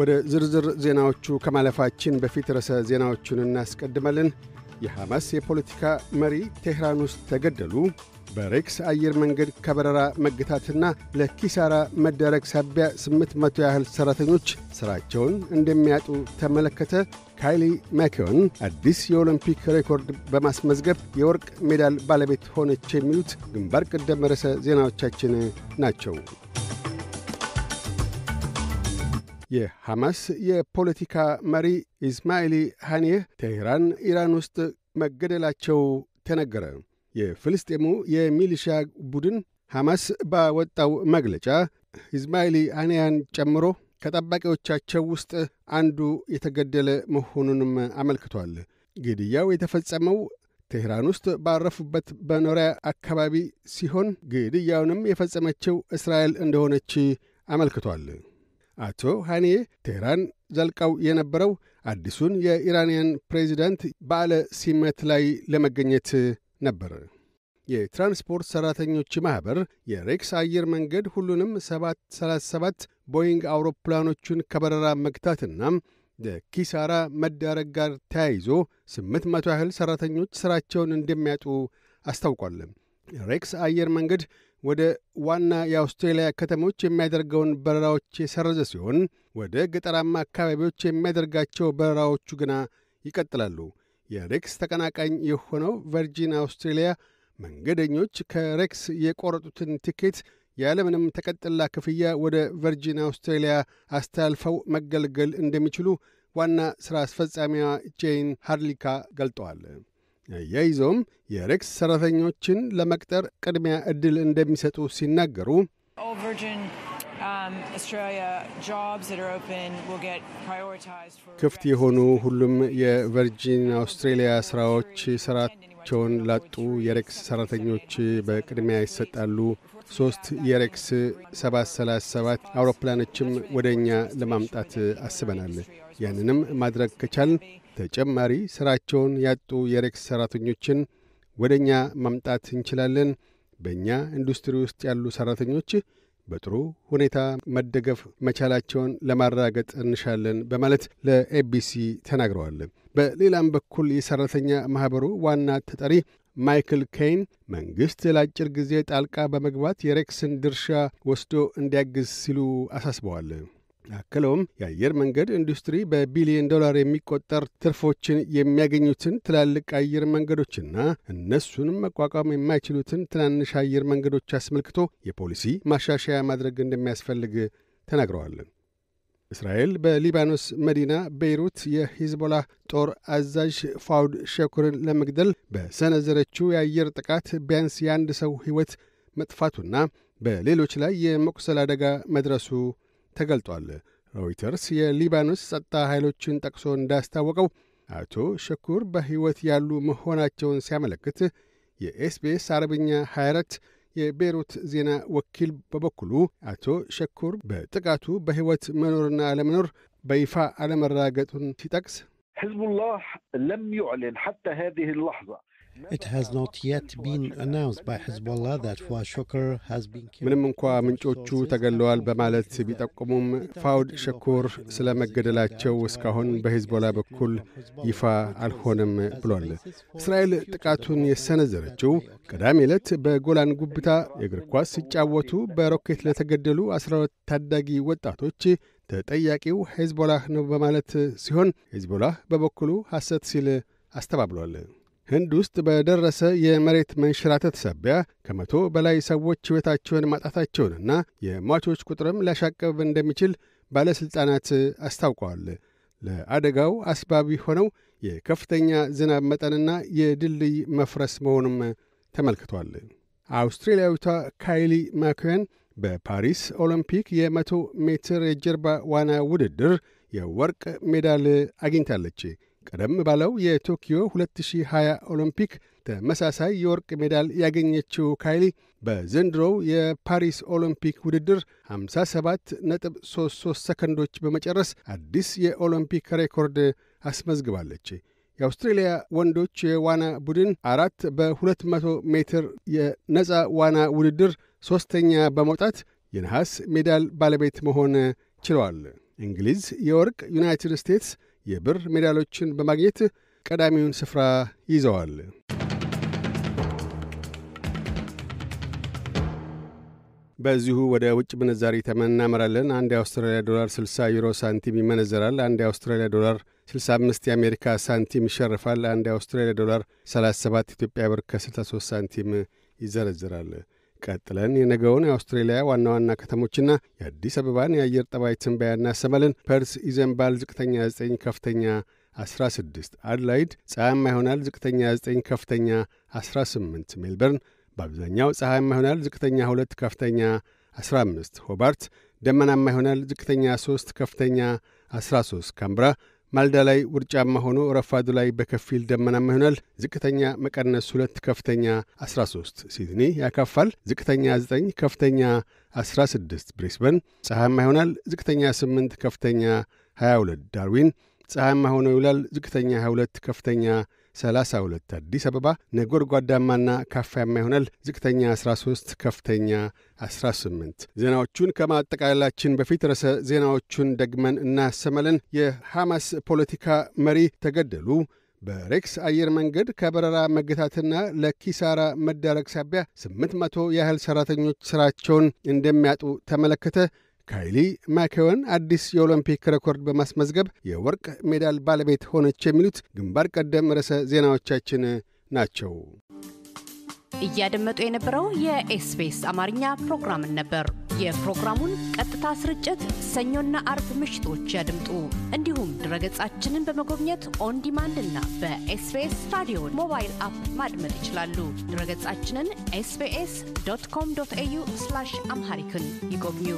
ወደ ዝርዝር ዜናዎቹ ከማለፋችን በፊት ረዕሰ ዜናዎቹን እናስቀድመልን። የሐማስ የፖለቲካ መሪ ቴህራን ውስጥ ተገደሉ። በሬክስ አየር መንገድ ከበረራ መግታትና ለኪሳራ መደረግ ሳቢያ 800 ያህል ሠራተኞች ሥራቸውን እንደሚያጡ ተመለከተ። ካይሊ ማኪዮን አዲስ የኦሎምፒክ ሬኮርድ በማስመዝገብ የወርቅ ሜዳል ባለቤት ሆነች። የሚሉት ግንባር ቀደም ርዕሰ ዜናዎቻችን ናቸው። የሐማስ የፖለቲካ መሪ ኢስማኤል ሐኒየህ ቴህራን ኢራን ውስጥ መገደላቸው ተነገረ። የፍልስጤሙ የሚሊሻ ቡድን ሐማስ ባወጣው መግለጫ ኢስማኤሊ ሃኒያን ጨምሮ ከጠባቂዎቻቸው ውስጥ አንዱ የተገደለ መሆኑንም አመልክቷል። ግድያው የተፈጸመው ቴህራን ውስጥ ባረፉበት መኖሪያ አካባቢ ሲሆን ግድያውንም የፈጸመችው እስራኤል እንደሆነች አመልክቷል። አቶ ሃኔ ቴህራን ዘልቀው የነበረው አዲሱን የኢራንያን ፕሬዚዳንት በዓለ ሲመት ላይ ለመገኘት ነበር። የትራንስፖርት ሠራተኞች ማኅበር የሬክስ አየር መንገድ ሁሉንም 737 ቦይንግ አውሮፕላኖቹን ከበረራ መግታትና ለኪሳራ መዳረግ ጋር ተያይዞ 800 ያህል ሠራተኞች ሥራቸውን እንደሚያጡ አስታውቋል። ሬክስ አየር መንገድ ወደ ዋና የአውስትሬልያ ከተሞች የሚያደርገውን በረራዎች የሰረዘ ሲሆን ወደ ገጠራማ አካባቢዎች የሚያደርጋቸው በረራዎቹ ግና ይቀጥላሉ። የሬክስ ተቀናቃኝ የሆነው ቨርጂን አውስትሬልያ መንገደኞች ከሬክስ የቆረጡትን ቲኬት ያለምንም ተቀጥላ ክፍያ ወደ ቨርጂን አውስትሬልያ አስተላልፈው መገልገል እንደሚችሉ ዋና ሥራ አስፈጻሚዋ ጄን ሃርሊካ ገልጠዋል። አያይዘውም የሬክስ ሠራተኞችን ለመቅጠር ቅድሚያ ዕድል እንደሚሰጡ ሲናገሩ um, ክፍት የሆኑ ሁሉም የቨርጂን አውስትሬልያ ሥራዎች ሥራቸውን ላጡ የሬክስ ሠራተኞች በቅድሚያ ይሰጣሉ። ሦስት የሬክስ 737 አውሮፕላኖችም ወደ እኛ ለማምጣት አስበናል። ያንንም ማድረግ ከቻልን ተጨማሪ ሥራቸውን ያጡ የሬክስ ሠራተኞችን ወደ እኛ ማምጣት እንችላለን። በእኛ ኢንዱስትሪ ውስጥ ያሉ ሠራተኞች በጥሩ ሁኔታ መደገፍ መቻላቸውን ለማረጋገጥ እንሻለን በማለት ለኤቢሲ ተናግረዋል። በሌላም በኩል የሠራተኛ ማኅበሩ ዋና ተጠሪ ማይክል ኬይን መንግሥት ለአጭር ጊዜ ጣልቃ በመግባት የሬክስን ድርሻ ወስዶ እንዲያግዝ ሲሉ አሳስበዋል። አክለውም የአየር መንገድ ኢንዱስትሪ በቢሊዮን ዶላር የሚቆጠር ትርፎችን የሚያገኙትን ትላልቅ አየር መንገዶችና እነሱንም መቋቋም የማይችሉትን ትናንሽ አየር መንገዶች አስመልክቶ የፖሊሲ ማሻሻያ ማድረግ እንደሚያስፈልግ ተናግረዋል። እስራኤል በሊባኖስ መዲና ቤይሩት የሂዝቦላ ጦር አዛዥ ፋውድ ሸኩርን ለመግደል በሰነዘረችው የአየር ጥቃት ቢያንስ የአንድ ሰው ሕይወት መጥፋቱና በሌሎች ላይ የመቁሰል አደጋ መድረሱ ተገልጧል። ሮይተርስ የሊባኖስ ጸጥታ ኃይሎችን ጠቅሶ እንዳስታወቀው አቶ ሸኩር በሕይወት ያሉ መሆናቸውን ሲያመለክት የኤስቢኤስ አረብኛ 24 የቤይሩት ዜና ወኪል በበኩሉ አቶ ሸኩር በጥቃቱ በሕይወት መኖርና አለመኖር በይፋ አለመረጋገጡን ሲጠቅስ ሕዝቡላህ ለም ዩዕልን ሓታ ሃዚህ ላሕዛ It has not yet been announced by Hezbollah that Fuad Shukur has been killed. ምንም እንኳ ምንጮቹ ተገለዋል በማለት ቢጠቁሙም ፋውድ ሸኩር ስለመገደላቸው እስካሁን በሂዝቦላ በኩል ይፋ አልሆነም ብሏል። እስራኤል ጥቃቱን የሰነዘረችው ቅዳሜ ዕለት በጎላን ጉብታ የእግር ኳስ ሲጫወቱ በሮኬት ለተገደሉ 12 ታዳጊ ወጣቶች ተጠያቂው ሄዝቦላህ ነው በማለት ሲሆን ሄዝቦላህ በበኩሉ ሐሰት ሲል አስተባብሏል። ህንድ ውስጥ በደረሰ የመሬት መንሸራተት ሳቢያ ከመቶ በላይ ሰዎች ሕይወታቸውን ማጣታቸውንና የሟቾች ቁጥርም ሊያሻቀብ እንደሚችል ባለሥልጣናት አስታውቀዋል። ለአደጋው አስባቢ ሆነው የከፍተኛ ዝናብ መጠንና የድልድይ መፍረስ መሆኑም ተመልክቷል። አውስትሬልያዊቷ ካይሊ ማክን በፓሪስ ኦሎምፒክ የመቶ ሜትር የጀርባ ዋና ውድድር የወርቅ ሜዳል አግኝታለች። ቀደም ባለው የቶኪዮ 2020 ኦሎምፒክ ተመሳሳይ የወርቅ ሜዳል ያገኘችው ካይሊ በዘንድሮው የፓሪስ ኦሎምፒክ ውድድር 57.33 ሰከንዶች በመጨረስ አዲስ የኦሎምፒክ ሬኮርድ አስመዝግባለች። የአውስትሬልያ ወንዶች የዋና ቡድን አራት በ200 ሜትር የነፃ ዋና ውድድር ሦስተኛ በመውጣት የነሐስ ሜዳል ባለቤት መሆን ችለዋል። እንግሊዝ የወርቅ ዩናይትድ ስቴትስ የብር ሜዳሎችን በማግኘት ቀዳሚውን ስፍራ ይዘዋል። በዚሁ ወደ ውጭ ምንዛሪ ተመን እናመራለን። አንድ የአውስትራሊያ ዶላር 60 ዩሮ ሳንቲም ይመነዘራል። አንድ የአውስትራሊያ ዶላር 65 የአሜሪካ ሳንቲም ይሸርፋል። አንድ የአውስትራሊያ ዶላር 37 ኢትዮጵያ ብር ከ63 ሳንቲም ይዘረዝራል። ቀጥለን የነገውን የአውስትሬልያ ዋና ዋና ከተሞችና የአዲስ አበባን የአየር ጠባይ ትንበያ እናሰማለን። ፐርስ ይዘንባል፣ ዝቅተኛ 9 ከፍተኛ 16። አድላይድ ፀሐያማ ይሆናል፣ ዝቅተኛ 9 ከፍተኛ 18። ሜልበርን በአብዛኛው ፀሐያማ ይሆናል፣ ዝቅተኛ 2 ከፍተኛ 15። ሆባርት ደመናማ ይሆናል፣ ዝቅተኛ 3 ከፍተኛ 13። ካምብራ ማልዳ ላይ ውርጫማ ሆኖ ረፋዱ ላይ በከፊል ደመናማ ይሆናል። ዝቅተኛ መቀነስ 2፣ ከፍተኛ 13። ሲድኒ ያካፋል። ዝቅተኛ 9፣ ከፍተኛ 16። ብሪስበን ፀሐያማ ይሆናል። ዝቅተኛ 8፣ ከፍተኛ 22። ዳርዊን ፀሐያማ ሆኖ ይውላል። ዝቅተኛ 22፣ ከፍተኛ 32 አዲስ አበባ ነጎድጓዳማና ካፋያማ ይሆናል። ዝቅተኛ 13 ከፍተኛ 18። ዜናዎቹን ከማጠቃለላችን በፊት ርዕሰ ዜናዎቹን ደግመን እናሰማለን። የሐማስ ፖለቲካ መሪ ተገደሉ። በሬክስ አየር መንገድ ከበረራ መገታትና ለኪሳራ መዳረግ ሳቢያ 800 ያህል ሠራተኞች ሥራቸውን እንደሚያጡ ተመለከተ። ካይሊ ማኬወን አዲስ የኦሎምፒክ ሬኮርድ በማስመዝገብ የወርቅ ሜዳል ባለቤት ሆነች። የሚሉት ግንባር ቀደም ርዕሰ ዜናዎቻችን ናቸው። እያደመጡ የነበረው የኤስቢኤስ አማርኛ ፕሮግራምን ነበር። የፕሮግራሙን ቀጥታ ስርጭት ሰኞና አርብ ምሽቶች ያድምጡ። እንዲሁም ድረገጻችንን በመጎብኘት ኦን ዲማንድ እና በኤስቢኤስ ራዲዮ ሞባይል አፕ ማድመጥ ይችላሉ። ድረገጻችንን ኤስቢኤስ ዶት ኮም ዶት ኤዩ አምሃሪክን ይጎብኙ።